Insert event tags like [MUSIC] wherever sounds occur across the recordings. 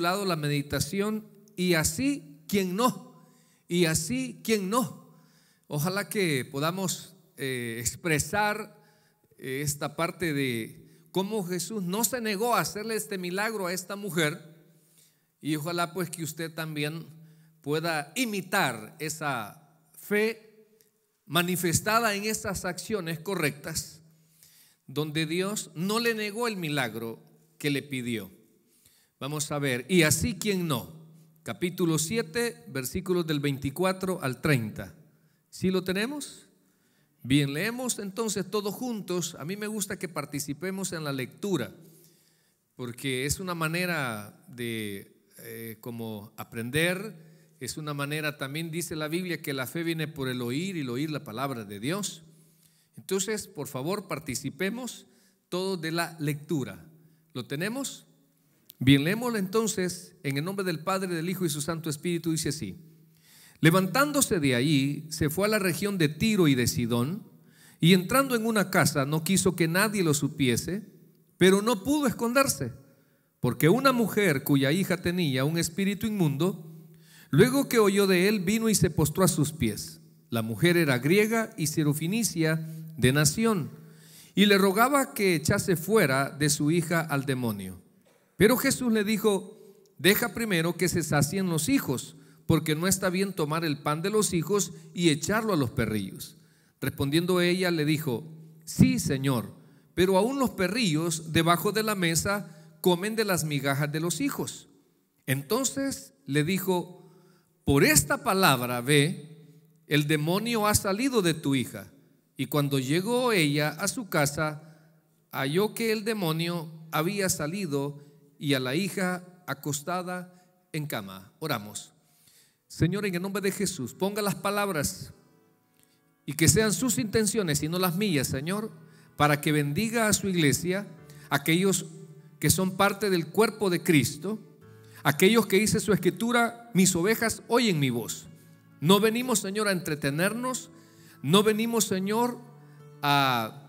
lado la meditación y así quien no, y así quien no. Ojalá que podamos eh, expresar eh, esta parte de cómo Jesús no se negó a hacerle este milagro a esta mujer y ojalá pues que usted también pueda imitar esa fe manifestada en esas acciones correctas donde Dios no le negó el milagro que le pidió. Vamos a ver, y así quien no. Capítulo 7, versículos del 24 al 30. ¿Sí lo tenemos? Bien, leemos entonces todos juntos. A mí me gusta que participemos en la lectura, porque es una manera de eh, como aprender, es una manera, también dice la Biblia, que la fe viene por el oír y el oír la palabra de Dios. Entonces, por favor, participemos todos de la lectura. ¿Lo tenemos? Bien, leemos entonces en el nombre del Padre, del Hijo y su Santo Espíritu, dice así. Levantándose de allí, se fue a la región de Tiro y de Sidón, y entrando en una casa no quiso que nadie lo supiese, pero no pudo esconderse, porque una mujer cuya hija tenía un espíritu inmundo, luego que oyó de él, vino y se postró a sus pies. La mujer era griega y serofinicia de nación, y le rogaba que echase fuera de su hija al demonio. Pero Jesús le dijo, deja primero que se sacien los hijos, porque no está bien tomar el pan de los hijos y echarlo a los perrillos. Respondiendo ella le dijo, sí, Señor, pero aún los perrillos debajo de la mesa comen de las migajas de los hijos. Entonces le dijo, por esta palabra ve, el demonio ha salido de tu hija. Y cuando llegó ella a su casa, halló que el demonio había salido y a la hija acostada en cama. Oramos. Señor, en el nombre de Jesús, ponga las palabras y que sean sus intenciones y no las mías, Señor, para que bendiga a su iglesia, aquellos que son parte del cuerpo de Cristo, aquellos que dice su escritura, mis ovejas oyen mi voz. No venimos, Señor, a entretenernos, no venimos, Señor, a...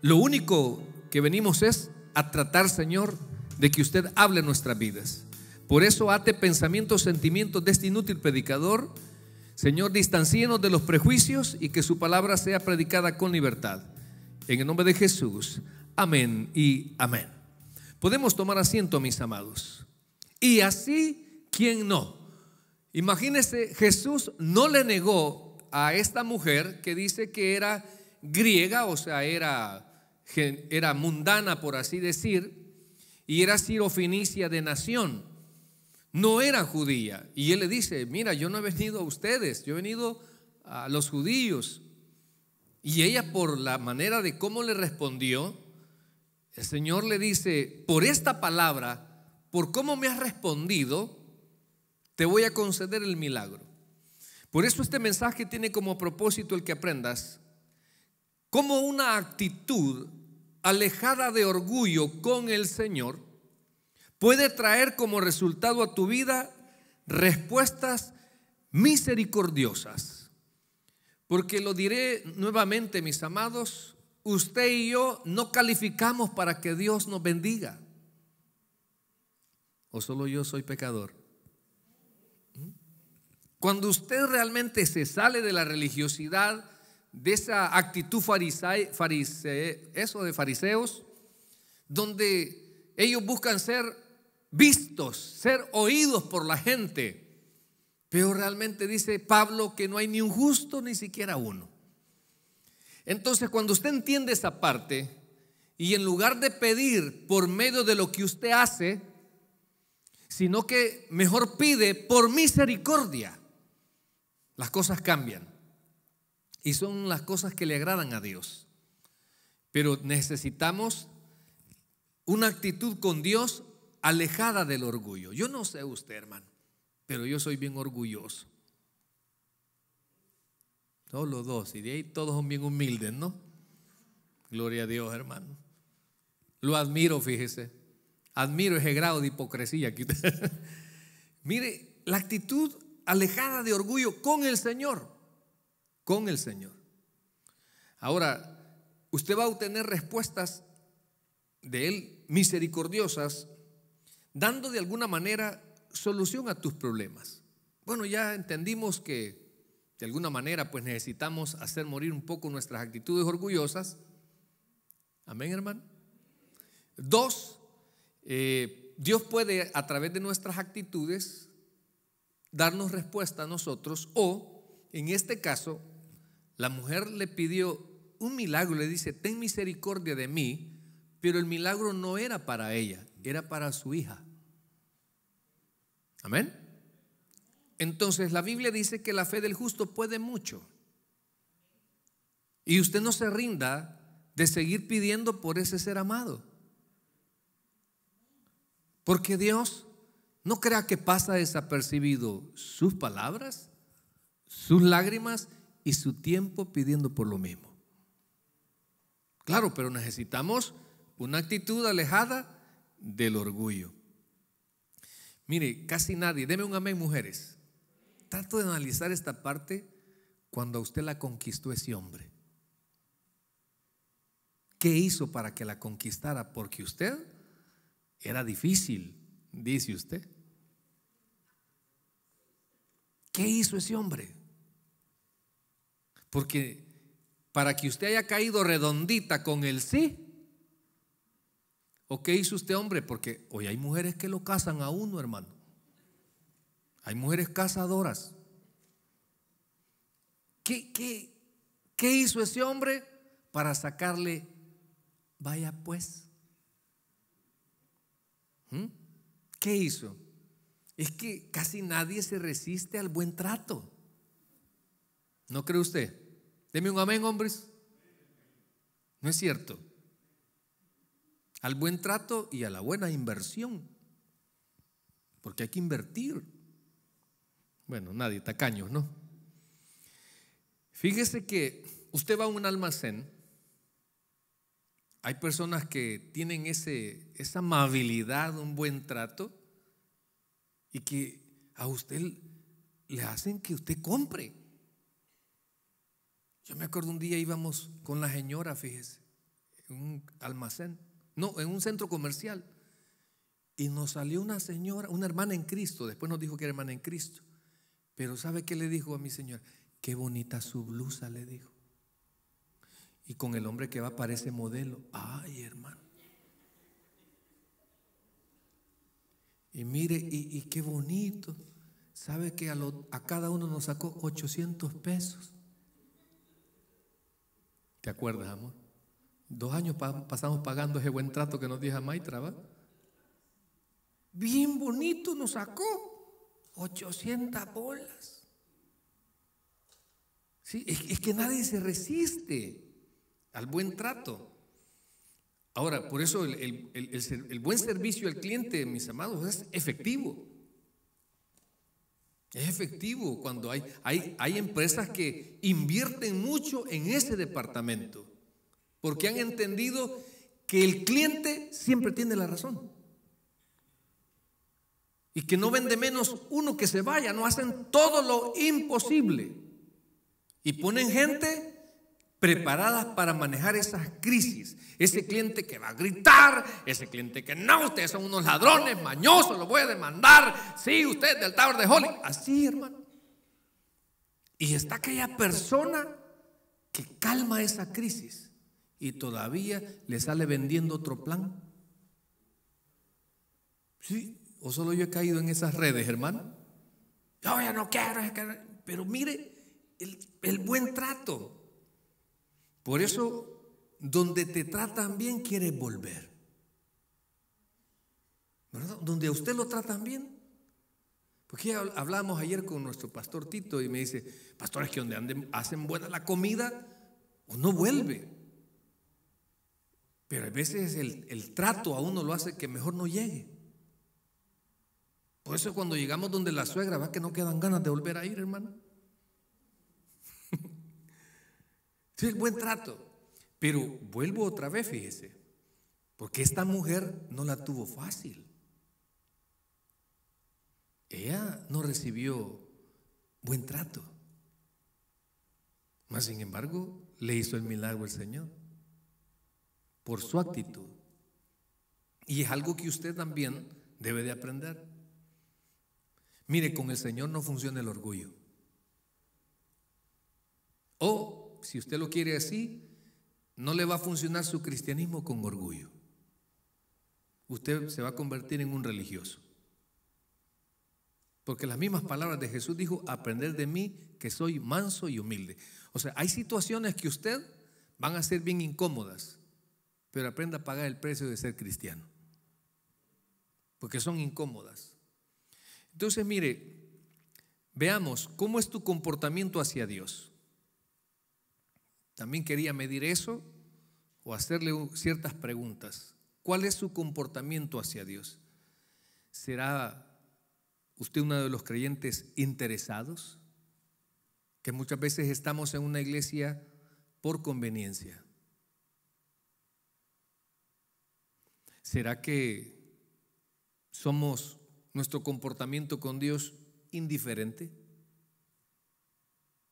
Lo único que venimos es a tratar, Señor, de que usted hable en nuestras vidas. Por eso ate pensamientos, sentimientos de este inútil predicador. Señor, distancienos de los prejuicios y que su palabra sea predicada con libertad. En el nombre de Jesús. Amén y amén. Podemos tomar asiento, mis amados. Y así, ¿quién no? imagínese Jesús no le negó a esta mujer que dice que era griega, o sea, era, era mundana, por así decir, y era sirofinicia de nación, no era judía. Y él le dice, mira, yo no he venido a ustedes, yo he venido a los judíos. Y ella por la manera de cómo le respondió, el Señor le dice, por esta palabra, por cómo me has respondido, te voy a conceder el milagro. Por eso este mensaje tiene como propósito el que aprendas cómo una actitud alejada de orgullo con el Señor, puede traer como resultado a tu vida respuestas misericordiosas. Porque lo diré nuevamente, mis amados, usted y yo no calificamos para que Dios nos bendiga. ¿O solo yo soy pecador? ¿Mm? Cuando usted realmente se sale de la religiosidad, de esa actitud farisee, farise, eso de fariseos, donde ellos buscan ser vistos, ser oídos por la gente. Pero realmente dice Pablo que no hay ni un justo ni siquiera uno. Entonces cuando usted entiende esa parte y en lugar de pedir por medio de lo que usted hace, sino que mejor pide por misericordia, las cosas cambian. Y son las cosas que le agradan a Dios. Pero necesitamos una actitud con Dios alejada del orgullo. Yo no sé usted, hermano, pero yo soy bien orgulloso. Todos los dos, y de ahí todos son bien humildes, ¿no? Gloria a Dios, hermano. Lo admiro, fíjese. Admiro ese grado de hipocresía [LAUGHS] Mire, la actitud alejada de orgullo con el Señor con el Señor. Ahora, usted va a obtener respuestas de Él misericordiosas, dando de alguna manera solución a tus problemas. Bueno, ya entendimos que de alguna manera pues necesitamos hacer morir un poco nuestras actitudes orgullosas. Amén, hermano. Dos, eh, Dios puede a través de nuestras actitudes darnos respuesta a nosotros o, en este caso, la mujer le pidió un milagro, le dice, ten misericordia de mí, pero el milagro no era para ella, era para su hija. Amén. Entonces la Biblia dice que la fe del justo puede mucho. Y usted no se rinda de seguir pidiendo por ese ser amado. Porque Dios no crea que pasa desapercibido sus palabras, sus lágrimas y su tiempo pidiendo por lo mismo. Claro, pero necesitamos una actitud alejada del orgullo. Mire, casi nadie, deme un amén mujeres. Trato de analizar esta parte cuando usted la conquistó ese hombre. ¿Qué hizo para que la conquistara? Porque usted era difícil, dice usted. ¿Qué hizo ese hombre? Porque para que usted haya caído redondita con el sí, ¿o qué hizo usted, hombre? Porque hoy hay mujeres que lo casan a uno, hermano. Hay mujeres cazadoras ¿Qué, qué hizo ese hombre para sacarle, vaya pues? ¿Mm? ¿Qué hizo? Es que casi nadie se resiste al buen trato. ¿No cree usted? Deme un amén, hombres. No es cierto. Al buen trato y a la buena inversión. Porque hay que invertir. Bueno, nadie, tacaños, ¿no? Fíjese que usted va a un almacén. Hay personas que tienen ese, esa amabilidad, un buen trato, y que a usted le hacen que usted compre. Yo me acuerdo un día íbamos con la señora, fíjese, en un almacén, no, en un centro comercial. Y nos salió una señora, una hermana en Cristo, después nos dijo que era hermana en Cristo. Pero ¿sabe qué le dijo a mi señora? Qué bonita su blusa, le dijo. Y con el hombre que va parece modelo. Ay, hermano. Y mire, y, qué bonito. ¿Sabe que a, a cada uno nos sacó 800 pesos? ¿Te acuerdas, amor? Dos años pasamos pagando ese buen trato que nos deja Maitra, ¿va? Bien bonito nos sacó. 800 bolas. es, que nadie se resiste al buen trato. Ahora, por eso el buen servicio al cliente, mis amados, es efectivo. Es efectivo cuando hay, hay, hay empresas que invierten mucho en ese departamento, porque han entendido que el cliente siempre tiene la razón. Y que no vende menos uno que se vaya, no hacen todo lo imposible. Y ponen gente preparadas para manejar esas crisis. Ese cliente que va a gritar, ese cliente que no, ustedes son unos ladrones, mañosos, lo voy a demandar. Sí, usted del Tower de Holly. Así, hermano. Y está aquella persona que calma esa crisis y todavía le sale vendiendo otro plan. Sí, o solo yo he caído en esas redes, hermano. Yo ya no quiero, pero mire el buen trato. Por eso, donde te tratan bien, quieres volver. ¿Verdad? Donde a usted lo tratan bien. Porque hablamos ayer con nuestro pastor Tito y me dice, pastor, es que donde hacen buena la comida, uno vuelve. Pero a veces el, el trato a uno lo hace que mejor no llegue. Por eso cuando llegamos donde la suegra va que no quedan ganas de volver a ir, hermano. Sí, buen trato. Pero vuelvo otra vez, fíjese, porque esta mujer no la tuvo fácil. Ella no recibió buen trato. Mas, sin embargo, le hizo el milagro el Señor por su actitud. Y es algo que usted también debe de aprender. Mire, con el Señor no funciona el orgullo. O si usted lo quiere así, no le va a funcionar su cristianismo con orgullo. Usted se va a convertir en un religioso. Porque las mismas palabras de Jesús dijo, aprender de mí que soy manso y humilde. O sea, hay situaciones que usted van a ser bien incómodas, pero aprenda a pagar el precio de ser cristiano. Porque son incómodas. Entonces, mire, veamos cómo es tu comportamiento hacia Dios. También quería medir eso o hacerle ciertas preguntas. ¿Cuál es su comportamiento hacia Dios? ¿Será usted uno de los creyentes interesados? Que muchas veces estamos en una iglesia por conveniencia. ¿Será que somos nuestro comportamiento con Dios indiferente?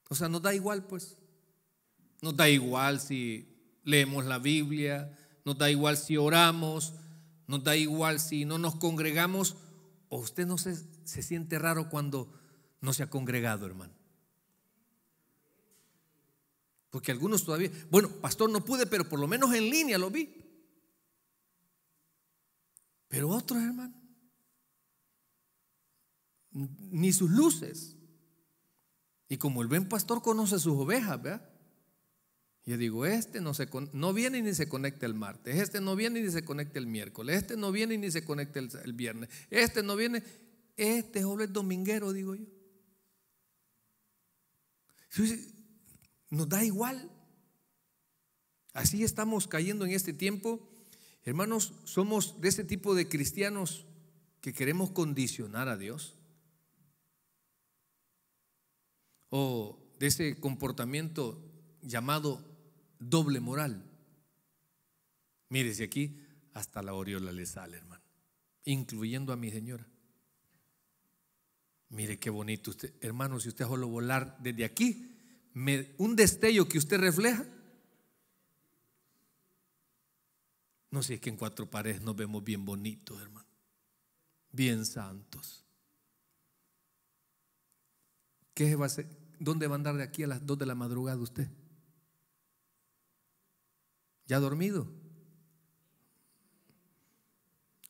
O sea, nos da igual, pues. No da igual si leemos la Biblia, nos da igual si oramos, nos da igual si no nos congregamos. ¿O usted no se, se siente raro cuando no se ha congregado, hermano? Porque algunos todavía, bueno, pastor, no pude, pero por lo menos en línea lo vi. Pero otros, hermano, ni sus luces. Y como el buen pastor conoce sus ovejas, ¿verdad? Yo digo, este no, se, no viene ni se conecta el martes, este no viene ni se conecta el miércoles, este no viene ni se conecta el, viernes, este no viene, este es el dominguero, digo yo. Nos da igual. Así estamos cayendo en este tiempo. Hermanos, somos de ese tipo de cristianos que queremos condicionar a Dios. O de ese comportamiento llamado doble moral. Mire, si aquí hasta la oriola le sale, hermano, incluyendo a mi señora. Mire qué bonito usted, hermano, si usted solo volar desde aquí, un destello que usted refleja. No sé, si es que en cuatro paredes nos vemos bien bonitos, hermano, bien santos. ¿Qué va ¿Dónde va a andar de aquí a las dos de la madrugada usted? ya dormido.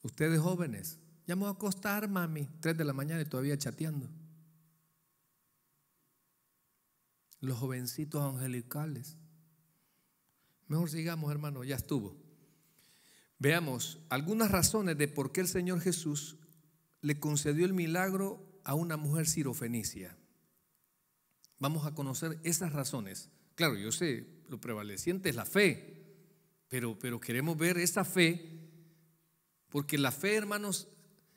Ustedes jóvenes, ya me voy a acostar, mami, 3 de la mañana y todavía chateando. Los jovencitos angelicales. Mejor sigamos, hermano, ya estuvo. Veamos algunas razones de por qué el Señor Jesús le concedió el milagro a una mujer sirofenicia. Vamos a conocer esas razones. Claro, yo sé, lo prevaleciente es la fe, pero, queremos ver esa fe, porque la fe, hermanos,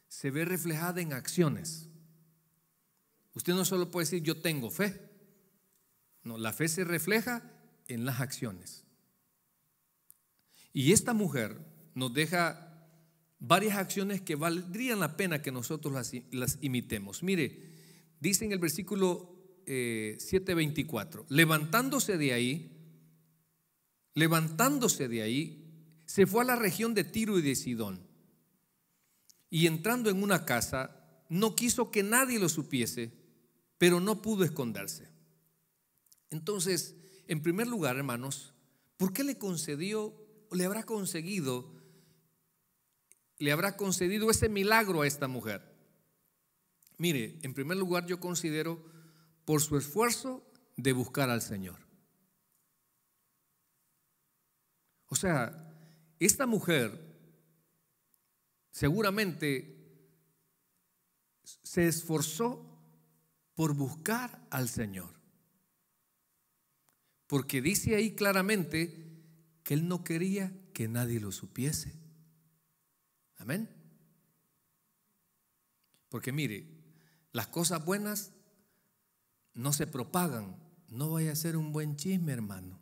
se ve reflejada en acciones. Usted no solo puede decir yo tengo fe. No, la fe se refleja en las acciones. Y esta mujer nos deja varias acciones que valdrían la pena que nosotros las, imitemos. Mire, dice en el versículo 7:24, eh, levantándose de ahí, Levantándose de ahí, se fue a la región de Tiro y de Sidón. Y entrando en una casa, no quiso que nadie lo supiese, pero no pudo esconderse. Entonces, en primer lugar, hermanos, ¿por qué le concedió, le habrá conseguido, le habrá concedido ese milagro a esta mujer? Mire, en primer lugar yo considero por su esfuerzo de buscar al Señor. O sea, esta mujer seguramente se esforzó por buscar al Señor. Porque dice ahí claramente que Él no quería que nadie lo supiese. Amén. Porque mire, las cosas buenas no se propagan. No vaya a ser un buen chisme, hermano.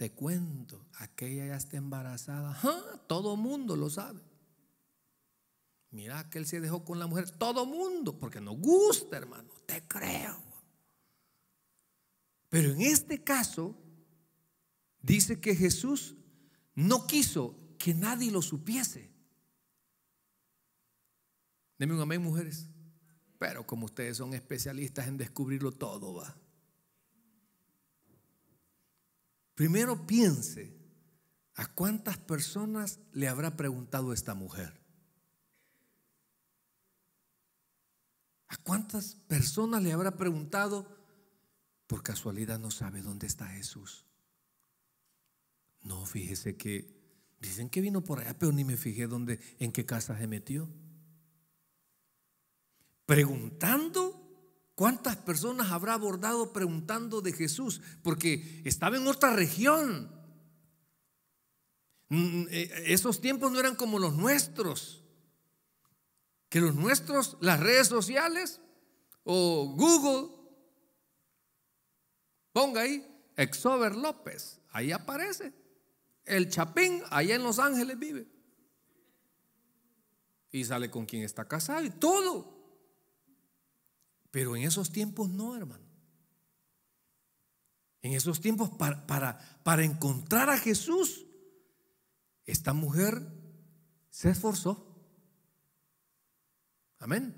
Te cuento, aquella ya está embarazada. todo ah, Todo mundo lo sabe. Mira, él se dejó con la mujer. Todo mundo, porque nos gusta, hermano. Te creo. Pero en este caso, dice que Jesús no quiso que nadie lo supiese. Deme un amén, mujeres. Pero como ustedes son especialistas en descubrirlo todo, va. Primero piense a cuántas personas le habrá preguntado esta mujer. ¿A cuántas personas le habrá preguntado? Por casualidad no sabe dónde está Jesús. No, fíjese que dicen que vino por allá, pero ni me fijé dónde, en qué casa se metió. Preguntando ¿Cuántas personas habrá abordado preguntando de Jesús? Porque estaba en otra región. Mm, mm, eh, esos tiempos no eran como los nuestros. Que los nuestros, las redes sociales o Google, ponga ahí, Exover López, ahí aparece. El Chapín, allá en Los Ángeles vive. Y sale con quien está casado y todo. Pero en esos tiempos no, hermano. En esos tiempos, para, para, encontrar a Jesús, esta mujer se esforzó. Amén.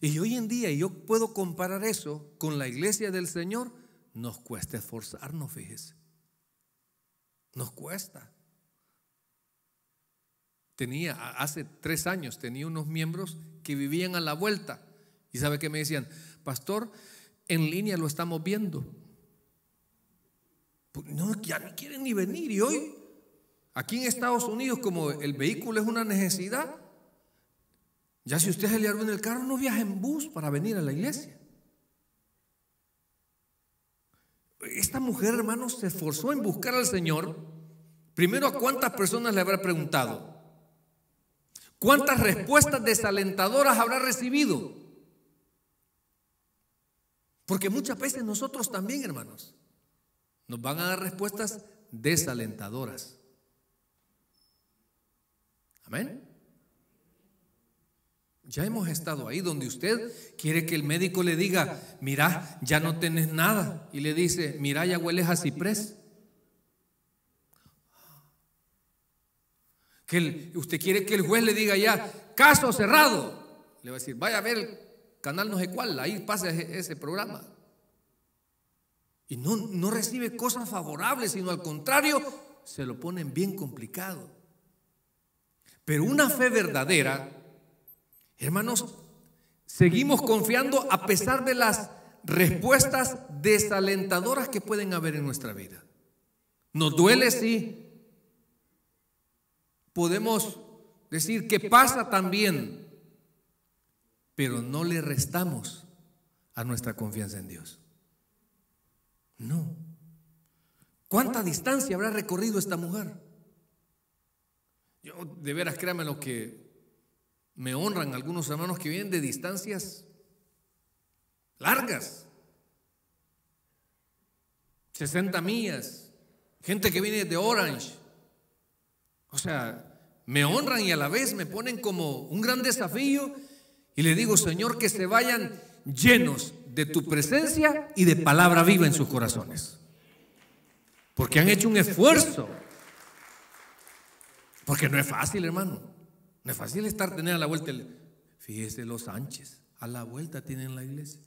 Y hoy en día, yo puedo comparar eso con la iglesia del Señor, nos cuesta esforzarnos, fíjese. Nos cuesta. Tenía, hace tres años, tenía unos miembros que vivían a la vuelta ¿Y sabe qué me decían? Pastor, en línea lo estamos viendo. Pues, no, ya no quieren ni venir. Y hoy, aquí en Estados Unidos, como el vehículo es una necesidad, ya si usted se le en el carro, no viaja en bus para venir a la iglesia. Esta mujer, hermano, se esforzó en buscar al Señor. Primero, ¿a cuántas personas le habrá preguntado? ¿Cuántas respuestas desalentadoras habrá recibido? Porque muchas veces nosotros también, hermanos, nos van a dar respuestas desalentadoras. Amén. Ya hemos estado ahí donde usted quiere que el médico le diga, mira, ya no tenés nada. Y le dice, mira, ya hueles a ciprés. Que usted quiere que el juez le diga ya, caso cerrado. Le va a decir, vaya a ver canal no sé cuál, ahí pasa ese programa. Y no, recibe cosas favorables, sino al contrario, se lo ponen bien complicado. Pero una fe verdadera, hermanos, seguimos confiando a pesar de las respuestas desalentadoras que pueden haber en nuestra vida. Nos duele, sí. Podemos decir que pasa también, pero no le restamos a nuestra confianza en Dios. No. ¿Cuánta distancia habrá recorrido esta mujer? Yo de veras créame lo que me honran algunos hermanos que vienen de distancias largas. 60 millas, gente que viene de Orange. O sea, me honran y a la vez me ponen como un gran desafío y le digo, Señor, que se vayan llenos de tu presencia y de palabra viva en sus corazones. Porque han hecho un esfuerzo. Porque no es fácil, hermano. No es fácil estar tener a la vuelta. Fíjese los Sánchez. A la vuelta tienen la iglesia.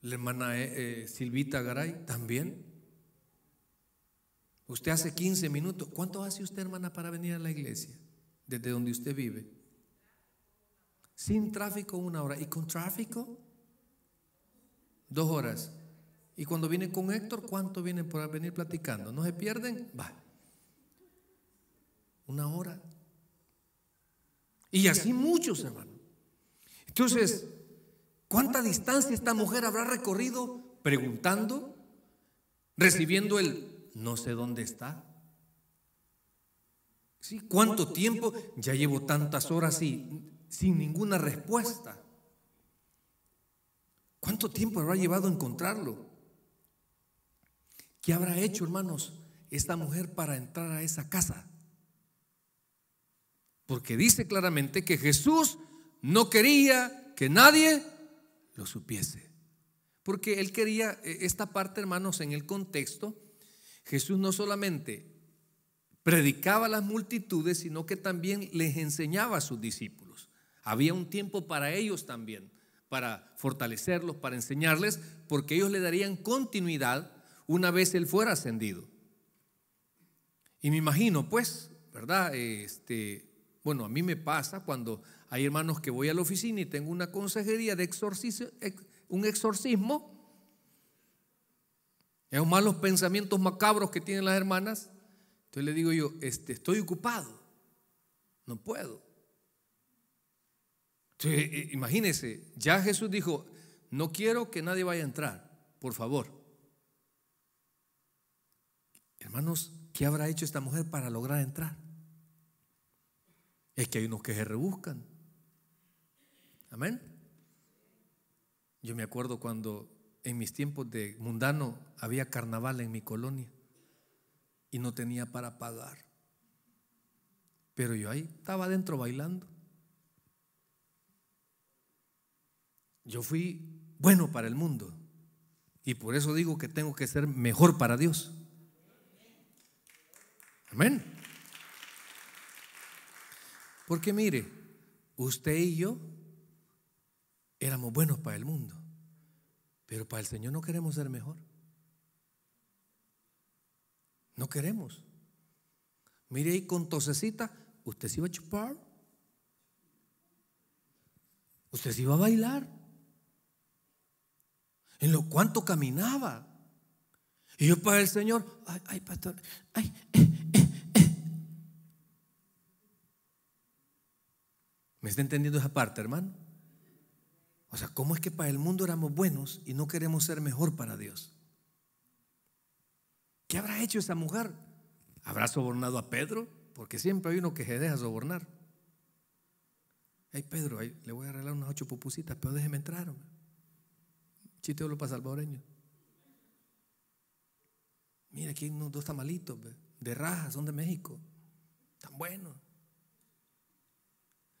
La hermana eh, eh, Silvita Garay también. Usted hace 15 minutos. ¿Cuánto hace usted, hermana, para venir a la iglesia? Desde donde usted vive. Sin tráfico una hora. ¿Y con tráfico? Dos horas. Y cuando viene con Héctor, ¿cuánto vienen por venir platicando? ¿No se pierden? Va. Una hora. Y así muchos, hermano. Entonces, ¿cuánta distancia esta mujer habrá recorrido preguntando, recibiendo el no sé dónde está? ¿Sí? ¿Cuánto tiempo? Ya llevo tantas horas y sin ninguna respuesta. ¿Cuánto tiempo habrá llevado encontrarlo? ¿Qué habrá hecho, hermanos, esta mujer para entrar a esa casa? Porque dice claramente que Jesús no quería que nadie lo supiese. Porque él quería, e, esta parte, hermanos, en el contexto, Jesús no solamente predicaba a las multitudes, sino que también les enseñaba a sus discípulos. Había un tiempo para ellos también, para fortalecerlos, para enseñarles, porque ellos le darían continuidad una vez él fuera ascendido. Y me imagino, pues, ¿verdad? Este, bueno, a mí me pasa cuando hay hermanos que voy a la oficina y tengo una consejería de exorcismo, un exorcismo. Esos malos pensamientos macabros que tienen las hermanas. Entonces le digo yo, este, estoy ocupado, no puedo imagínense, ya Jesús dijo, no quiero que nadie vaya a entrar, por favor. Hermanos, ¿qué habrá hecho esta mujer para lograr entrar? Es que hay unos que se rebuscan. Amén. Yo me acuerdo cuando en mis tiempos de mundano había carnaval en mi colonia y no tenía para pagar. Pero yo ahí estaba adentro bailando. Yo fui bueno para el mundo y por eso digo que tengo que ser mejor para Dios. Amén. Porque mire, usted y yo éramos buenos para el mundo, pero para el Señor no queremos ser mejor. No queremos. Mire ahí con tosecita, usted se iba a chupar, usted se iba a bailar en lo cuanto caminaba. Y yo para el Señor, ay, ay, pastor, eh, eh, eh". ¿Me está entendiendo esa parte, hermano? O sea, ¿cómo es que para el mundo éramos buenos y no queremos ser mejor para Dios? ¿Qué habrá hecho esa mujer? ¿Habrá sobornado a Pedro? Porque siempre hay uno que se deja sobornar. ay Pedro, le voy a arreglar unas ocho pupusitas, pero déjeme entrar. Chiste para Salvadoreño Mira, aquí hay unos dos tamalitos de raja, son de México. Tan buenos.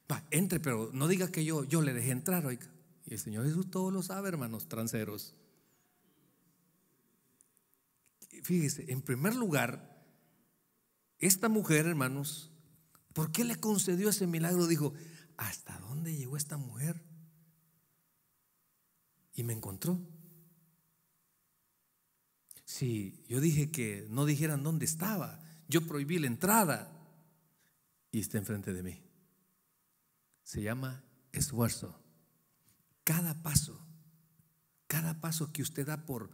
Va, entre, pero no diga que yo, yo le dejé entrar, oiga. Y el Señor Jesús todo lo sabe, hermanos tranceros. Fíjese, en primer lugar, esta mujer, hermanos, ¿por qué le concedió ese milagro? Dijo, ¿hasta dónde llegó esta mujer? y me encontró. Si yo dije que no dijeran dónde estaba, yo prohibí la entrada y está enfrente de mí. Se llama esfuerzo. Cada paso, cada paso que usted da por,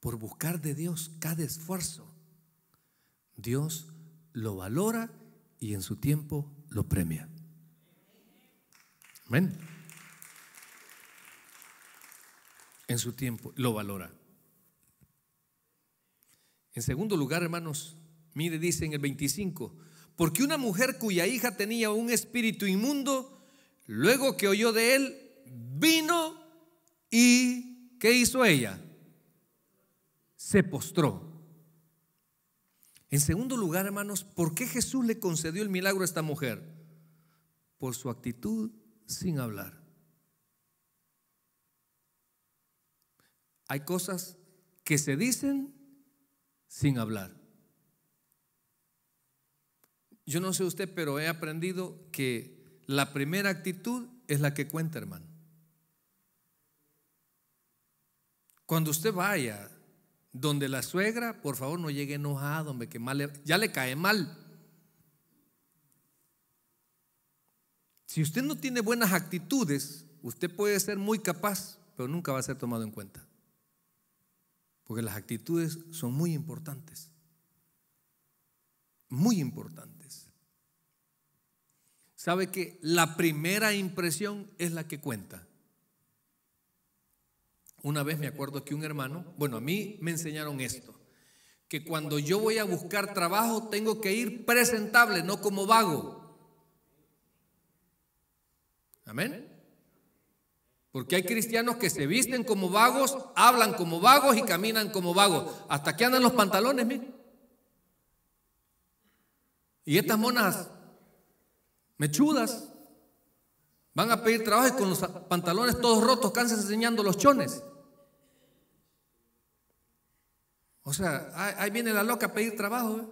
por buscar de Dios, cada esfuerzo, Dios lo valora y en su tiempo lo premia. Amén. en su tiempo, lo valora. En segundo lugar, hermanos, mire, dice en el 25, porque una mujer cuya hija tenía un espíritu inmundo, luego que oyó de él, vino y ¿qué hizo ella? Se postró. En segundo lugar, hermanos, ¿por qué Jesús le concedió el milagro a esta mujer? Por su actitud sin hablar. Hay cosas que se dicen sin hablar. Yo no sé usted, pero he aprendido que la primera actitud es la que cuenta, hermano. Cuando usted vaya donde la suegra, por favor, no llegue enojado, hombre, que ya le cae mal. Si usted no tiene buenas actitudes, usted puede ser muy capaz, pero nunca va a ser tomado en cuenta. Porque las actitudes son muy importantes. Muy importantes. ¿Sabe que la primera impresión es la que cuenta? Una vez me acuerdo que un hermano, bueno, a mí me enseñaron esto, que cuando yo voy a buscar trabajo tengo que ir presentable, no como vago. Amén. Porque hay cristianos que se visten como vagos, hablan como vagos y caminan como vagos. Hasta que andan los pantalones, miren. Y estas monas mechudas van a pedir trabajo y con los pantalones todos rotos, cansan enseñando los chones. O sea, ahí viene la loca a pedir trabajo. ¿eh?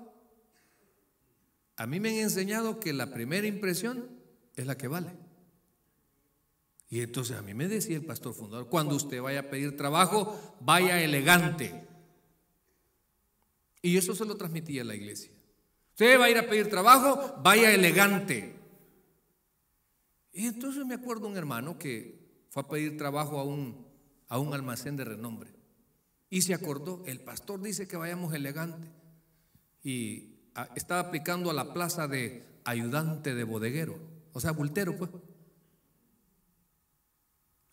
A mí me han enseñado que la primera impresión es la que vale. Y entonces a mí me decía el pastor fundador, cuando usted vaya a pedir trabajo, vaya elegante. Y eso se lo transmitía a la iglesia. Usted va a ir a pedir trabajo, vaya elegante. Y entonces me acuerdo un hermano que fue a pedir trabajo a un, a un almacén de renombre. Y se acordó, el pastor dice que vayamos elegante. Y ah, estaba aplicando a la plaza de ayudante de bodeguero, o sea, bultero, pues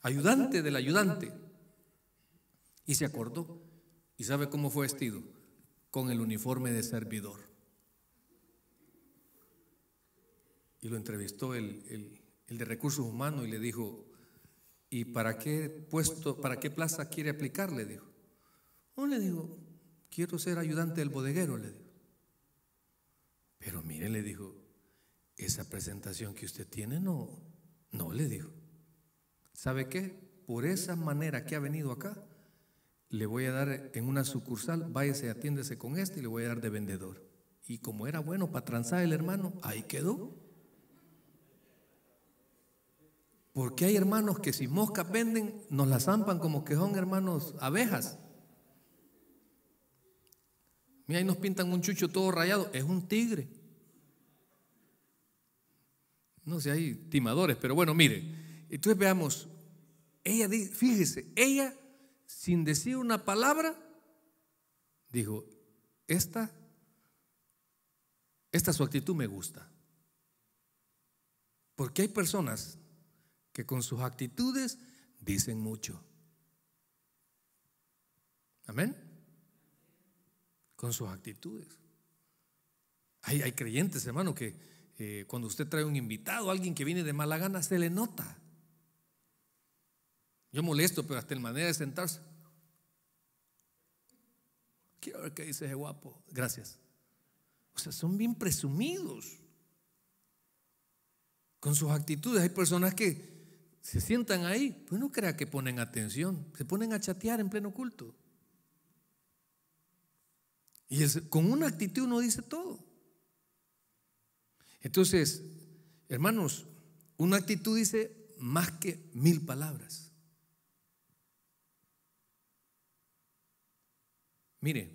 ayudante del ayudante. Y se acordó. ¿Y sabe cómo fue vestido? Con el uniforme de servidor. Y lo entrevistó el, de recursos humanos y le dijo, ¿y para qué puesto, para qué plaza quiere aplicar? Le dijo. No, le digo quiero ser ayudante del bodeguero, le dijo. Pero mire, le dijo, esa presentación que usted tiene no, no, le dijo. ¿Sabe qué? Por esa manera que ha venido acá, le voy a dar en una sucursal, váyase, atiéndese con este y le voy a dar de vendedor. Y como era bueno para transar el hermano, ahí quedó. Porque hay hermanos que si moscas venden, nos las zampan como que son hermanos abejas. Mira, ahí nos pintan un chucho todo rayado, es un tigre. No sé, hay timadores, pero bueno, mire. Y Entonces veamos, ella, fíjese, ella sin decir una palabra, dijo, esta, esta su actitud me gusta. Porque hay personas que con sus actitudes dicen mucho. Amén. Con sus actitudes. Hay, creyentes, hermano, que eh, cuando usted trae un invitado, alguien que viene de mala gana, se le nota. Yo molesto, pero hasta en manera de sentarse. Quiero ver qué dice ese guapo. Gracias. O sea, son bien presumidos con sus actitudes. Hay personas que se sientan ahí, pues no crea que ponen atención, se ponen a chatear en pleno culto. Y con una actitud uno dice todo. Entonces, hermanos, una actitud dice más que mil palabras. Mire,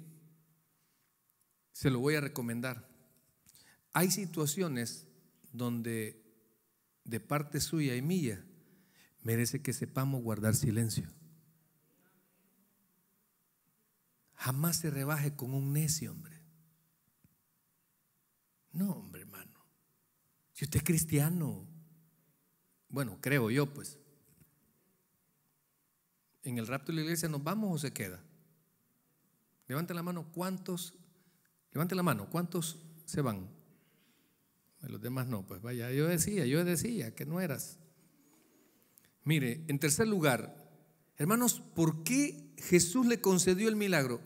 se lo voy a recomendar. Hay situaciones donde de parte suya y mía merece que sepamos guardar silencio. Jamás se rebaje con un necio, hombre. No, hombre, hermano. Si usted es cristiano, bueno, creo yo, pues. ¿En el rapto de la iglesia nos vamos o se queda? Levante la mano, ¿cuántos? Levanten la mano, ¿cuántos se van? Los demás no, pues vaya, yo decía, yo decía que no eras. Mire, en tercer lugar, hermanos, ¿por qué Jesús le concedió el milagro?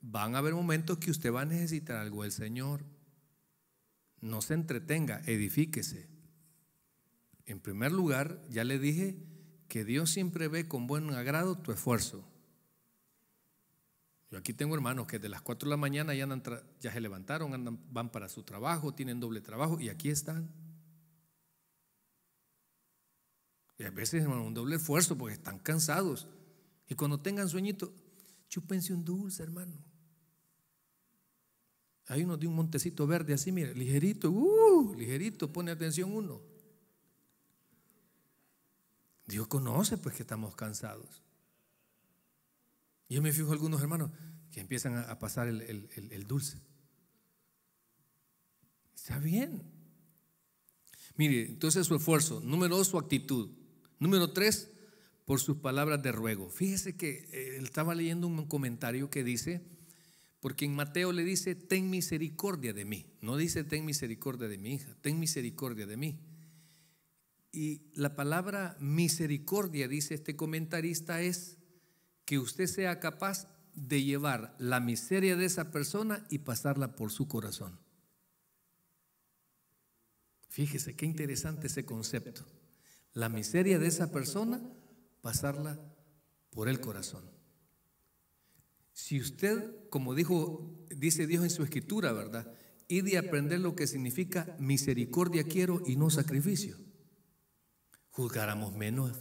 Van a haber momentos que usted va a necesitar algo del Señor. No se entretenga, edifíquese. En primer lugar, ya le dije que Dios siempre ve con buen agrado tu esfuerzo. Yo aquí tengo hermanos que de las 4 de la mañana ya, se levantaron, van para su trabajo, tienen doble trabajo y aquí están. Y a veces, hermano, un doble esfuerzo porque están cansados. Y cuando tengan sueñito, chúpense un dulce, hermano. Hay uno de un montecito verde así, mire, ligerito, uh, ligerito, pone atención uno. Dios conoce pues que estamos cansados. Yo me fijo algunos hermanos que empiezan a pasar el, dulce. Está bien. Mire, entonces su esfuerzo. Número dos, su actitud. Número tres, por sus palabras de ruego. Fíjese que eh, él estaba leyendo un comentario que dice, porque en Mateo le dice, ten misericordia de mí. No dice, ten misericordia de mi hija, ten misericordia de mí. Y la palabra misericordia, dice este comentarista, es que usted sea capaz de llevar la miseria de esa persona y pasarla por su corazón. Fíjese qué interesante ese concepto. La miseria de esa persona, pasarla por el corazón. Si usted, como dijo, dice Dios en su escritura, ¿verdad? Y de aprender lo que significa misericordia quiero y no sacrificio. Juzgáramos menos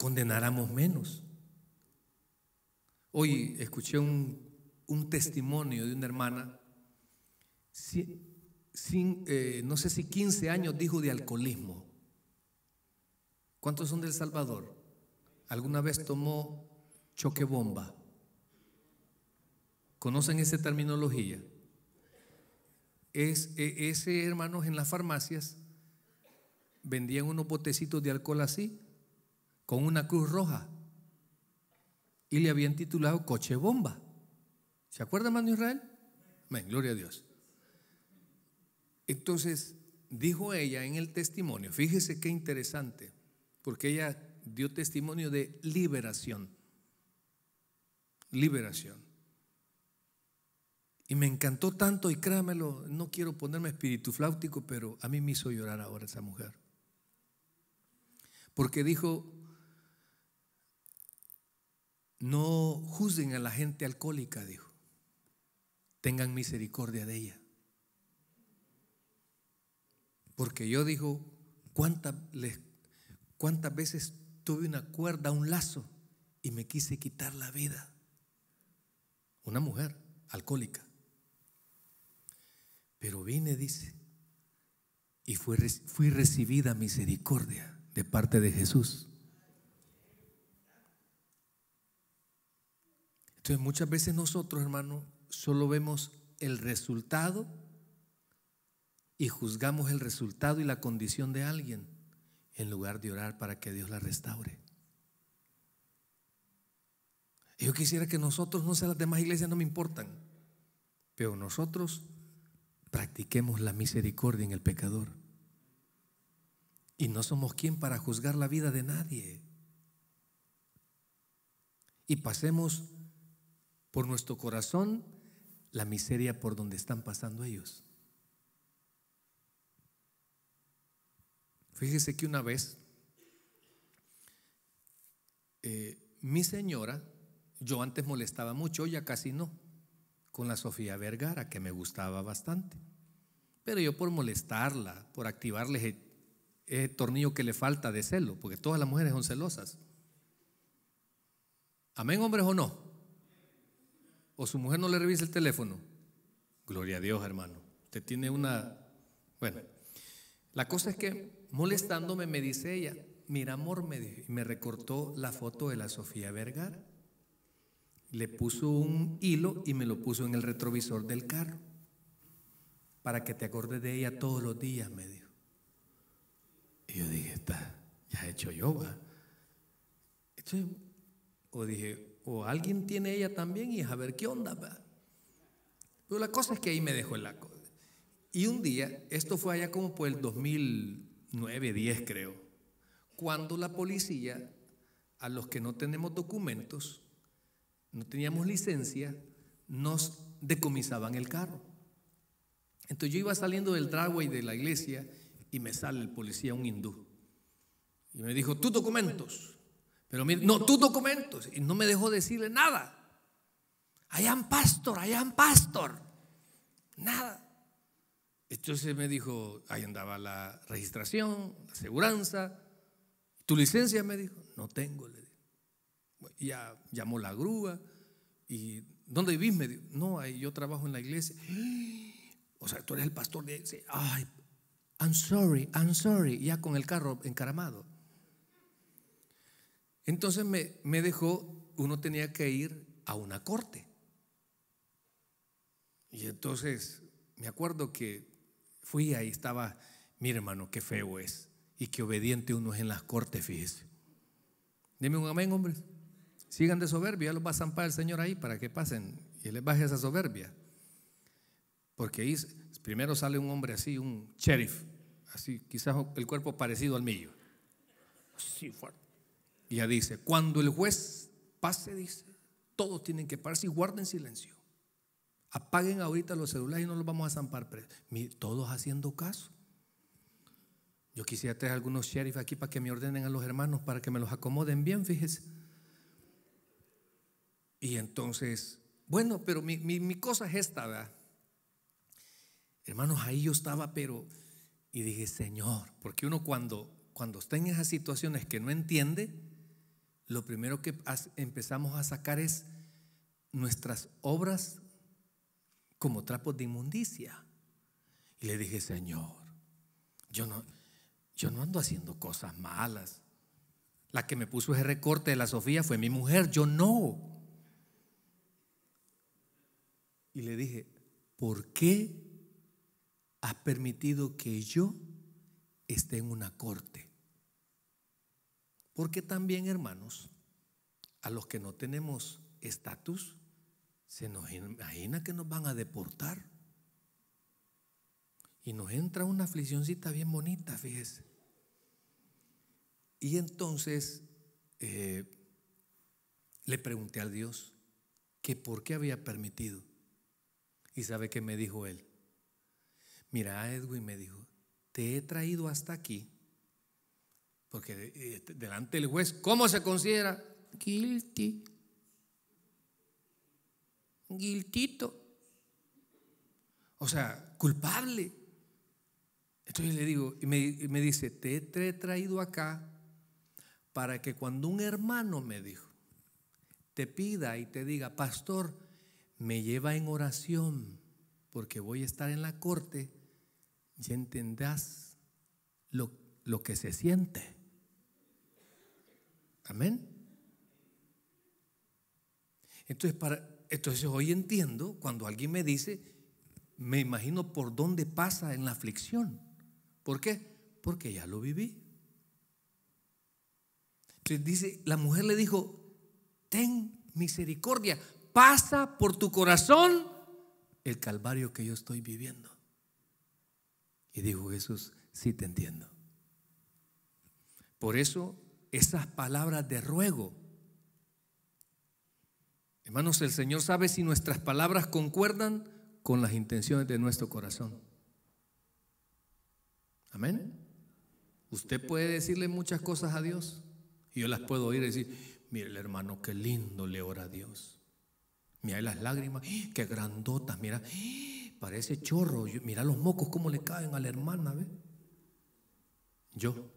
condenáramos menos. Hoy escuché un, testimonio de una hermana, eh, no sé si 15 años dijo de alcoholismo. ¿Cuántos son del Salvador? ¿Alguna vez tomó choque bomba? ¿Conocen esa terminología? Es, e, ese hermanos en las farmacias vendían unos botecitos de alcohol así con una cruz roja y le habían titulado Coche Bomba. ¿Se acuerda, hermano Israel? Amén, gloria a Dios. Entonces, dijo ella en el testimonio, fíjese qué interesante, porque ella dio testimonio de liberación. Liberación. Y me encantó tanto, y créamelo, no quiero ponerme espíritu flautico, pero a mí me hizo llorar ahora esa mujer. Porque dijo, no juzguen a la gente alcohólica, dijo. Tengan misericordia de ella. Porque yo dijo, ¿cuántas, cuántas veces tuve una cuerda, un lazo, y me quise quitar la vida? Una mujer alcohólica. Pero vine, dice, y fui, fui recibida misericordia de parte de Jesús. Entonces muchas veces nosotros, hermano, solo vemos el resultado y juzgamos el resultado y la condición de alguien en lugar de orar para que Dios la restaure. Yo quisiera que nosotros, no sé, las demás iglesias no me importan, pero nosotros practiquemos la misericordia en el pecador. Y no somos quien para juzgar la vida de nadie. Y pasemos por nuestro corazón la miseria por donde están pasando ellos. Fíjese que una vez eh, mi señora, yo antes molestaba mucho, ya casi no, con la Sofía Vergara, que me gustaba bastante. Pero yo por molestarla, por activarle ese tornillo que le falta de celo, porque todas las mujeres son celosas. Amén, hombres o no o su mujer no le revisa el teléfono, gloria a Dios, hermano. Usted tiene una... Bueno, la cosa es que molestándome me dice ella, mira amor, me, dijo, y me recortó la foto de la Sofía Vergara. Le puso un hilo y me lo puso en el retrovisor del carro. Para que te acordes de ella todos los días, me dijo. Y yo dije, está, ya he hecho yo, o dije, o alguien tiene ella también y a ver qué onda. Pero la cosa es que ahí me dejó el laco. Y un día, esto fue allá como por el 2009, 10 creo, cuando la policía, a los que no tenemos documentos, no teníamos licencia, nos decomisaban el carro. Entonces yo iba saliendo del driveway de la iglesia y me sale el policía, un hindú, y me dijo, tus documentos. Pero mire, no, tus documentos. Y no me dejó decirle nada. Allá am pastor, allá am pastor. Nada. Entonces me dijo, ahí andaba la registración, la aseguranza. ¿Tu licencia? Me dijo, no tengo. Ya llamó la grúa. ¿Y dónde vivís? Me dijo, no, yo trabajo en la iglesia. [GASPS] O sea, tú eres el pastor de... Ay, I'm sorry, I'm sorry. Ya con el carro encaramado. Entonces me, dejó, uno tenía que ir a una corte. Y entonces me acuerdo que fui ahí, estaba, mi hermano, qué feo es y qué obediente uno es en las cortes, fíjese. Dime un amén, hombre. Sigan de soberbia, los va a zampar el Señor ahí para que pasen y les baje esa soberbia. Porque ahí primero sale un hombre así, un sheriff, así, quizás el cuerpo parecido al mío. Así fuerte. Y ya dice, cuando el juez pase, dice, todos tienen que pararse y guarden silencio. Apaguen ahorita los celulares y no los vamos a zampar. todos haciendo caso. Yo quisiera traer algunos sheriff aquí para que me ordenen a los hermanos, para que me los acomoden bien, fíjese. Y entonces, bueno, pero mi, cosa es esta, ¿verdad? Hermanos, ahí yo estaba, pero, y dije, Señor, porque uno cuando, cuando está en esas situaciones que no entiende, lo primero que empezamos a sacar es nuestras obras como trapos de inmundicia. Y le dije, Señor, yo no, yo no ando haciendo cosas malas. La que me puso ese recorte de la Sofía fue mi mujer, yo no. Y le dije, ¿por qué has permitido que yo esté en una corte? Porque también, hermanos, a los que no tenemos estatus, se nos imagina que nos van a deportar. Y nos entra una afliccióncita bien bonita, fíjese. Y entonces eh, le pregunté al Dios que por qué había permitido. Y sabe que me dijo él. Mira, Edwin me dijo, te he traído hasta aquí porque este, delante del juez, ¿cómo se considera? Guilty. Guiltito. O sea, culpable. Entonces le digo, y me, dice, te he traído acá para que cuando un hermano me dijo, te pida y te diga, pastor, me lleva en oración porque voy a estar en la corte, y entendás lo, lo que se siente. Amén. Entonces, para, hoy entiendo cuando alguien me dice, me imagino por dónde pasa en la aflicción. ¿Por qué? Porque ya lo viví. Entonces dice, la mujer le dijo, ten misericordia, pasa por tu corazón el calvario que yo estoy viviendo. Y dijo Jesús, sí te entiendo. Por eso esas palabras de ruego. Hermanos, el Señor sabe si nuestras palabras concuerdan con las intenciones de nuestro corazón. Amén. Usted puede decirle muchas cosas a Dios y yo las puedo oír y decir, mire el hermano, qué lindo le ora a Dios. Mira las lágrimas, ¡eh! qué grandotas, mira, ¡eh! parece chorro, mira los mocos cómo le caen a la hermana, Yo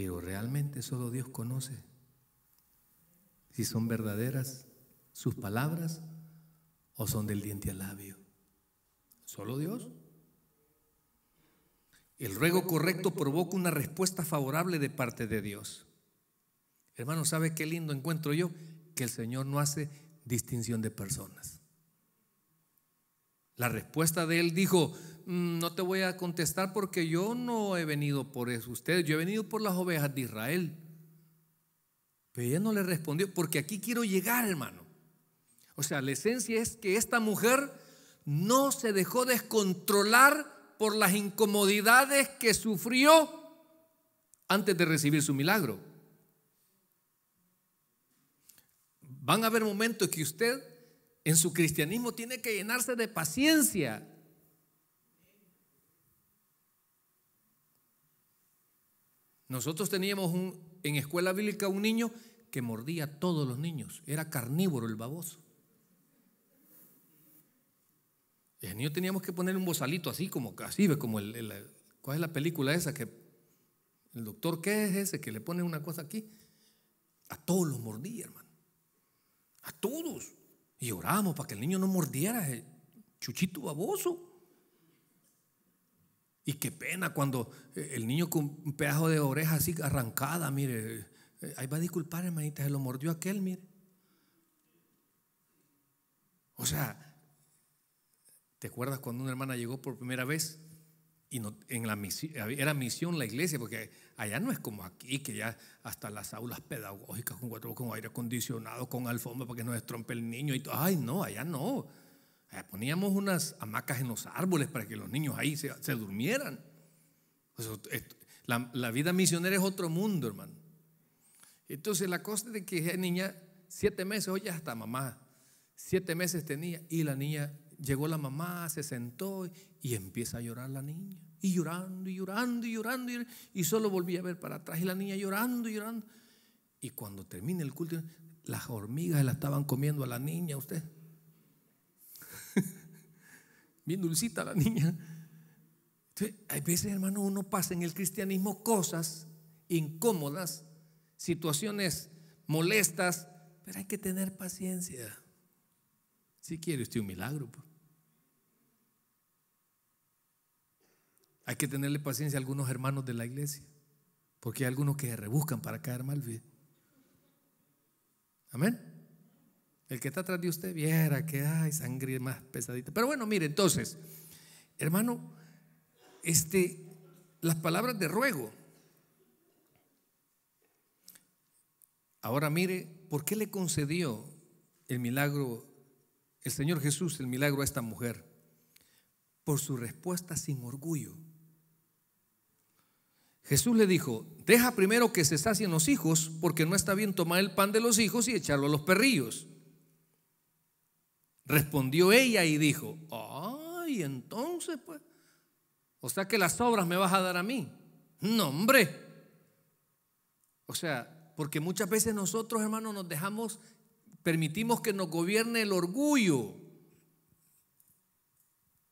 pero realmente solo Dios conoce si son verdaderas sus palabras o son del diente al labio. Solo Dios. El ruego correcto provoca una respuesta favorable de parte de Dios. Hermano, ¿sabe qué lindo encuentro yo? Que el Señor no hace distinción de personas. La respuesta de Él dijo, Mm, no te voy a contestar porque yo no he venido por eso, ustedes, yo he venido por las ovejas de Israel. Pero ella no le respondió, porque aquí quiero llegar, hermano. O sea, la esencia es que esta mujer no se dejó descontrolar por las incomodidades que sufrió antes de recibir su milagro. Van a haber momentos que usted en su cristianismo tiene que llenarse de paciencia Nosotros teníamos un, en escuela bíblica un niño que mordía a todos los niños. Era carnívoro el baboso. Y niño teníamos que poner un bozalito así, como así, como el, ¿Cuál es la película esa que el doctor qué es ese que le pone una cosa aquí? A todos los mordía, hermano. A todos. Y oramos para que el niño no mordiera el eh, chuchito baboso. Y qué pena cuando eh, el niño con un pedazo de oreja así arrancada, mire, eh, ahí va a disculpar, hermanita, se lo mordió aquel, mire. O sea, ¿te acuerdas cuando una hermana llegó por primera vez? Y no, en la era misión la iglesia, porque allá no es como aquí, que ya hasta las aulas pedagógicas con cuatro con aire acondicionado, con alfombra para que no se trompe el niño. Y todo. Ay, no, allá no. Eh, poníamos unas hamacas en los árboles para que los niños ahí se, durmieran. Pues, eh, la, vida misionera es otro mundo, hermano. Entonces la cosa de que la niña, siete meses, oye, hasta mamá, siete meses tenía, y la niña, llegó la mamá, se sentó y empieza a llorar la niña. Y llorando, y llorando, y llorando, y solo volví a ver para atrás, y la niña llorando, y llorando. Y cuando termina el culto, las hormigas la estaban comiendo a la niña, usted bien dulcita la niña. Entonces, hay veces, hermano, uno pasa en el cristianismo cosas incómodas, situaciones molestas, pero hay que tener paciencia. Si quiere usted un milagro. Pues. Hay que tenerle paciencia a algunos hermanos de la iglesia, porque hay algunos que se rebuscan para caer mal. Amén. El que está atrás de usted viera que hay sangre más pesadita. Pero bueno, mire, entonces, hermano, este, las palabras de ruego. Ahora mire, ¿por qué le concedió el milagro, el Señor Jesús, el milagro a esta mujer? Por su respuesta sin orgullo. Jesús le dijo, deja primero que se sacien los hijos, porque no está bien tomar el pan de los hijos y echarlo a los perrillos. Respondió ella y dijo, ay, entonces pues, o sea que las obras me vas a dar a mí. No, hombre. O sea, porque muchas veces nosotros, hermanos, nos dejamos, permitimos que nos gobierne el orgullo.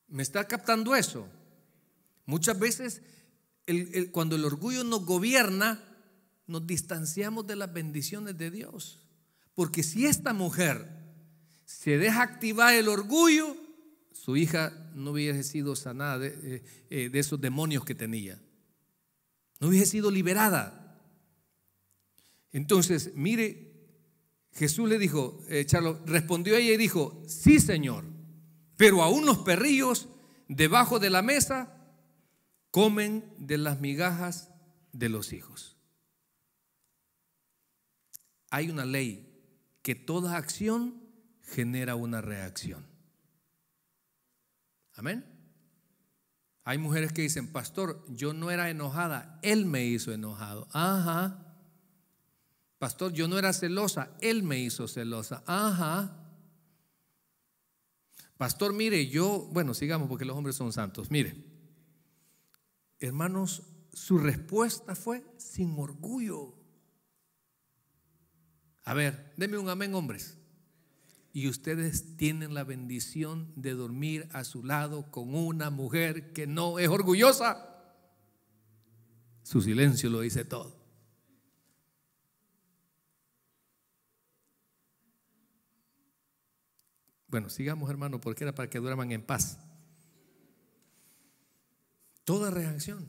¿Me está captando eso? Muchas veces cuando el orgullo nos gobierna, nos distanciamos de las bendiciones de Dios. Porque si esta mujer se deja activar el orgullo, su hija no hubiese sido sanada eh, eh, de, esos demonios que tenía. No hubiese sido liberada. Entonces, mire, Jesús le dijo, eh, Charlo, respondió ella y dijo, sí, Señor, pero aún los perrillos debajo de la mesa comen de las migajas de los hijos. Hay una ley que toda acción genera una reacción. Amén. Hay mujeres que dicen, pastor, yo no era enojada, él me hizo enojado. Ajá. Pastor, yo no era celosa, él me hizo celosa. Ajá. Pastor, mire, yo, bueno, sigamos porque los hombres son santos. Mire, hermanos, su respuesta fue sin orgullo. A ver, deme un amén, hombres y ustedes tienen la bendición de dormir a su lado con una mujer que no es orgullosa. Su silencio lo dice todo. Bueno, sigamos hermano, porque era para que duerman en paz. Toda reacción.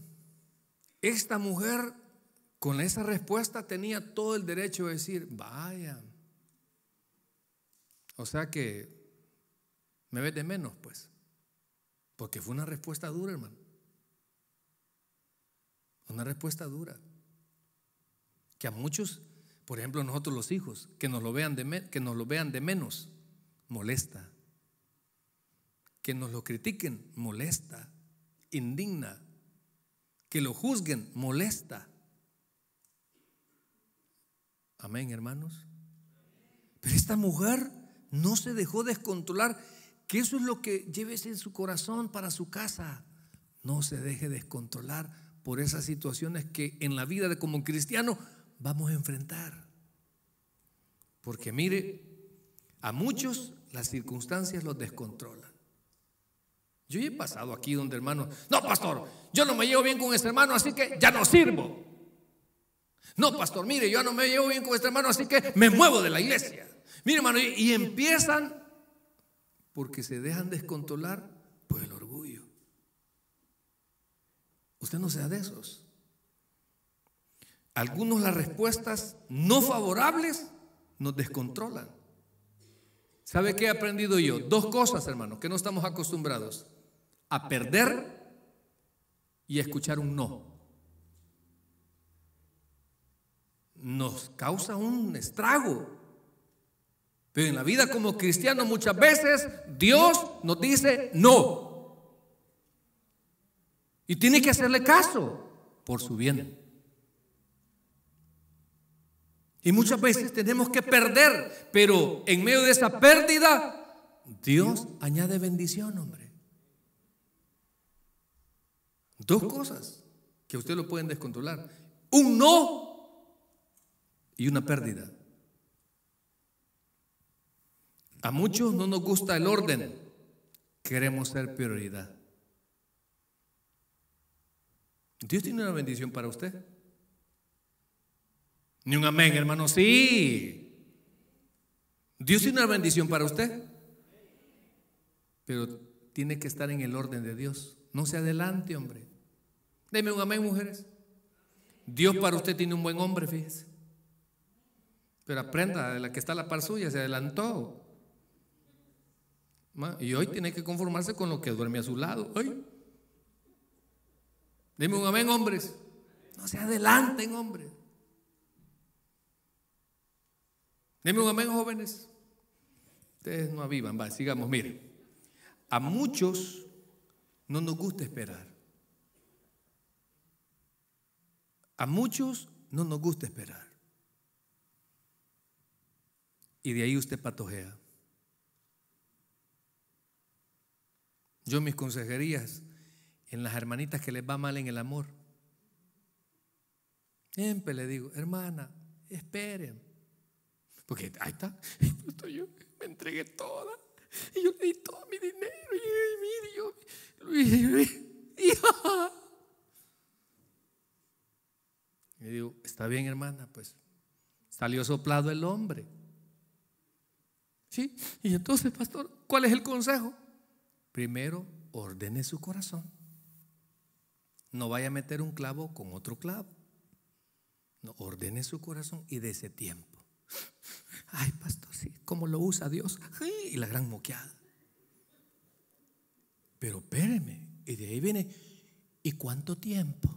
Esta mujer con esa respuesta tenía todo el derecho de decir, vaya, o sea que me ve de menos, pues. Porque fue una respuesta dura, hermano. Una respuesta dura. Que a muchos, por ejemplo, nosotros los hijos, que nos lo vean de, que nos lo vean de menos, molesta. Que nos lo critiquen, molesta. Indigna. Que lo juzguen, molesta. Amén, hermanos. Pero esta mujer no se dejó descontrolar, que eso es lo que lleves en su corazón para su casa. No se deje descontrolar por esas situaciones que en la vida de como cristiano vamos a enfrentar. Porque mire, a muchos las circunstancias los descontrolan. Yo ya he pasado aquí donde hermano, no, pastor, yo no me llevo bien con este hermano, así que ya no sirvo. No, pastor, mire, yo no me llevo bien con este hermano, así que me muevo de la iglesia. Mire, hermano, y empiezan porque se dejan descontrolar por el orgullo. Usted no sea de esos. Algunos las respuestas no favorables nos descontrolan. ¿Sabe qué he aprendido yo? Dos cosas, hermano, que no estamos acostumbrados. A perder y a escuchar un no. Nos causa un estrago en la vida como cristiano muchas veces Dios nos dice no. Y tiene que hacerle caso por su bien. Y muchas veces tenemos que perder, pero en medio de esa pérdida, Dios añade bendición, hombre. Dos cosas que usted lo pueden descontrolar. Un no y una pérdida. A muchos no nos gusta el orden, queremos ser prioridad. Dios tiene una bendición para usted. Ni un amén, hermano. Sí. Dios tiene una bendición para usted. Pero tiene que estar en el orden de Dios. No se adelante, hombre. Deme un amén, mujeres. Dios para usted tiene un buen hombre, fíjese. Pero aprenda de la que está la par suya, se adelantó. Y hoy tiene que conformarse con lo que duerme a su lado. Hoy. Dime un amén, hombres. No se adelanten, hombres. Dime un amén, jóvenes. Ustedes no avivan, sigamos. Miren, a muchos no nos gusta esperar. A muchos no nos gusta esperar. Y de ahí usted patojea. Yo mis consejerías en las hermanitas que les va mal en el amor. Siempre le digo, hermana, esperen. Porque ahí está, [LAUGHS] yo me entregué toda. Y yo le di todo mi dinero. Y yo, y yo, y le digo, está bien, hermana, pues salió soplado el hombre. ¿Sí? Y entonces, pastor, ¿cuál es el consejo? Primero, ordene su corazón. No vaya a meter un clavo con otro clavo. No, ordene su corazón y de ese tiempo. [LAUGHS] Ay, pastor, sí, como lo usa Dios. [LAUGHS] y la gran moqueada. Pero espéreme, y de ahí viene, ¿y cuánto tiempo?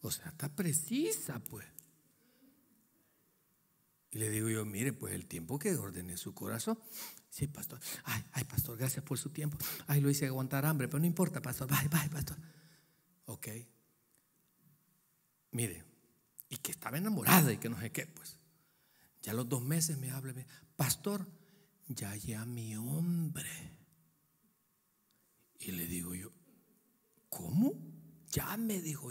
O sea, está precisa, pues. Y le digo yo, mire, pues el tiempo que ordene su corazón. Sí, pastor. Ay, ay, pastor, gracias por su tiempo. Ay, lo hice aguantar hambre, pero no importa, pastor. Bye, bye, pastor. Ok. Mire, y que estaba enamorada y que no sé qué, pues. Ya los dos meses me habla, pastor, ya ya a mi hombre. Y le digo yo, ¿cómo? Ya me dijo,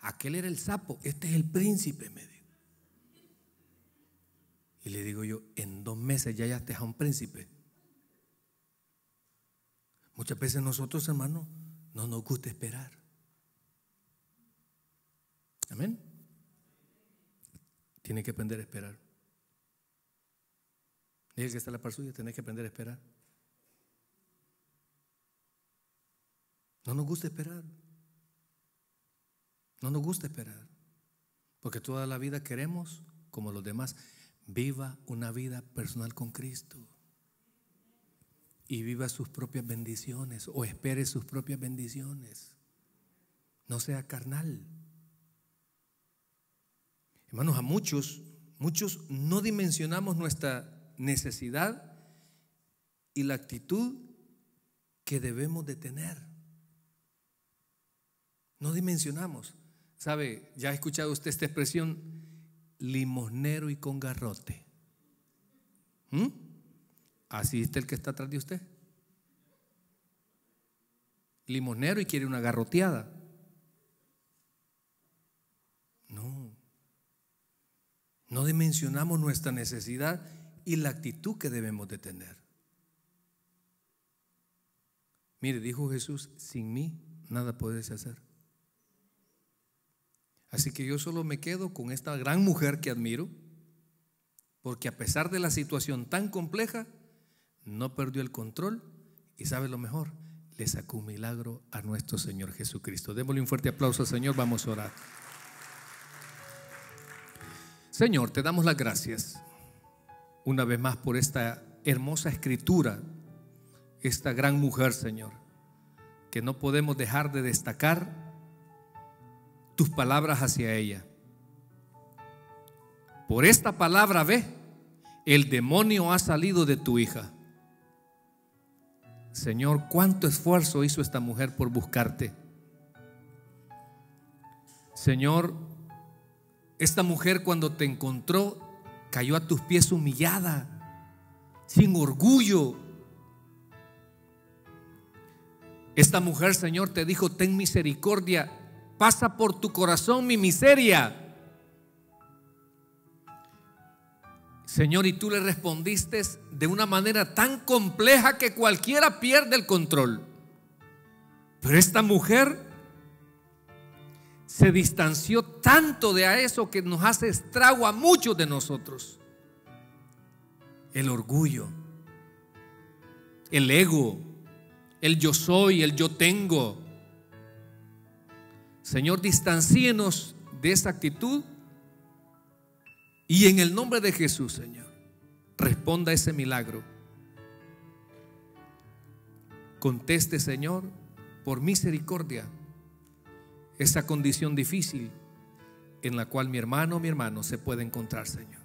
aquel era el sapo, este es el príncipe, me dijo. Y le digo yo, en dos meses ya te a un príncipe. Muchas veces nosotros, hermanos, no nos gusta esperar. Amén. Tiene que aprender a esperar. el que está la par suya, tiene que aprender a esperar. No nos gusta esperar. No nos gusta esperar. Porque toda la vida queremos, como los demás, viva una vida personal con Cristo y viva sus propias bendiciones o espere sus propias bendiciones. No sea carnal. Hermanos, a muchos, muchos no dimensionamos nuestra necesidad y la actitud que debemos de tener. No dimensionamos. ¿Sabe? Ya ha escuchado usted esta expresión, limosnero y con garrote. ¿Mm? Así el que está atrás de usted. Limonero y quiere una garroteada. No. No dimensionamos nuestra necesidad y la actitud que debemos de tener. Mire, dijo Jesús, sin mí nada puedes hacer. Así que yo solo me quedo con esta gran mujer que admiro, porque a pesar de la situación tan compleja, no perdió el control y sabe lo mejor, le sacó un milagro a nuestro Señor Jesucristo. Démosle un fuerte aplauso al Señor, vamos a orar. Señor, te damos las gracias una vez más por esta hermosa escritura, esta gran mujer, Señor, que no podemos dejar de destacar tus palabras hacia ella. Por esta palabra, ve, el demonio ha salido de tu hija. Señor, cuánto esfuerzo hizo esta mujer por buscarte. Señor, esta mujer cuando te encontró cayó a tus pies humillada, sin orgullo. Esta mujer, Señor, te dijo, ten misericordia, pasa por tu corazón mi miseria. Señor, y tú le respondiste de una manera tan compleja que cualquiera pierde el control. Pero esta mujer se distanció tanto de a eso que nos hace estrago a muchos de nosotros. El orgullo, el ego, el yo soy, el yo tengo. Señor, distancienos de esa actitud y en el nombre de Jesús, Señor, responda ese milagro. Conteste, Señor, por misericordia, esa condición difícil en la cual mi hermano o mi hermano se puede encontrar, Señor.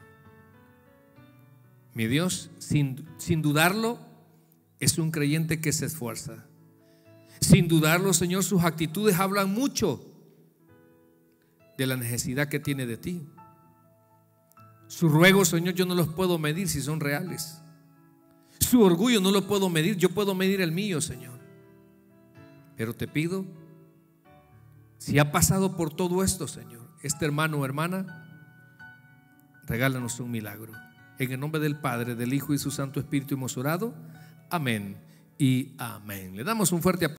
Mi Dios, sin, sin dudarlo, es un creyente que se esfuerza. Sin dudarlo, Señor, sus actitudes hablan mucho de la necesidad que tiene de ti. Sus ruegos, Señor, yo no los puedo medir si son reales. Su orgullo no lo puedo medir, yo puedo medir el mío, Señor. Pero te pido, si ha pasado por todo esto, Señor, este hermano o hermana, regálanos un milagro. En el nombre del Padre, del Hijo y su Santo Espíritu hemos orado. Amén y amén. Le damos un fuerte aplauso.